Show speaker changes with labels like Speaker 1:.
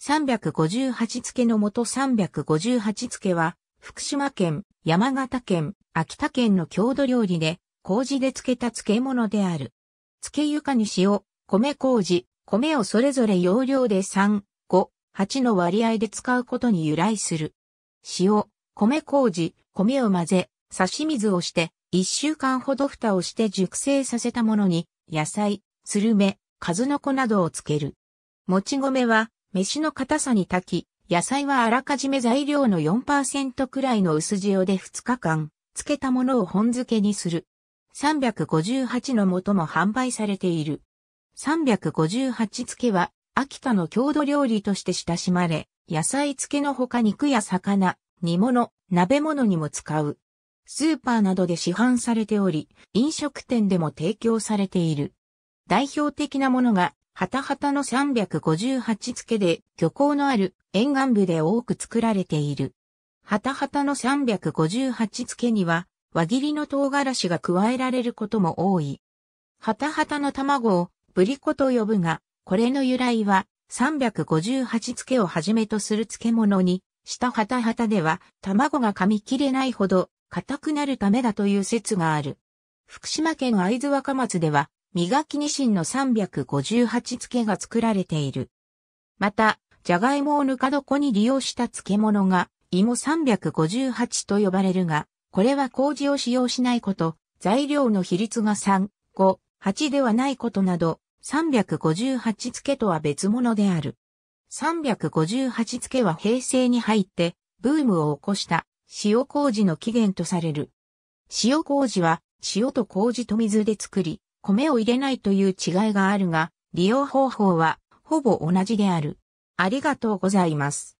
Speaker 1: 358付のもと358付は、福島県、山形県、秋田県の郷土料理で、麹で漬けた漬物である。漬け床に塩、米麹、米をそれぞれ容量で3、5、8の割合で使うことに由来する。塩、米麹、米を混ぜ、差し水をして、1週間ほど蓋をして熟成させたものに、野菜、スルメ、数の子などを漬ける。もち米は、飯の硬さに炊き、野菜はあらかじめ材料の4%くらいの薄塩で2日間、漬けたものを本漬けにする。358の素も販売されている。358漬けは、秋田の郷土料理として親しまれ、野菜漬けのほか肉や魚、煮物、鍋物にも使う。スーパーなどで市販されており、飲食店でも提供されている。代表的なものが、ハタハタの358付で漁港のある沿岸部で多く作られている。ハタハタの358付には輪切りの唐辛子が加えられることも多い。ハタハタの卵をブリコと呼ぶが、これの由来は358漬けをはじめとする漬物に、下ハタハタでは卵が噛み切れないほど硬くなるためだという説がある。福島県会津若松では磨きニシンの358漬けが作られている。また、ジャガイモをぬか床に利用した漬物が、芋358と呼ばれるが、これは麹を使用しないこと、材料の比率が3、5、8ではないことなど、358漬けとは別物である。358漬けは平成に入って、ブームを起こした、塩麹の起源とされる。塩麹は、塩と麹と水で作り、米を入れないという違いがあるが、利用方法はほぼ同じである。ありがとうございます。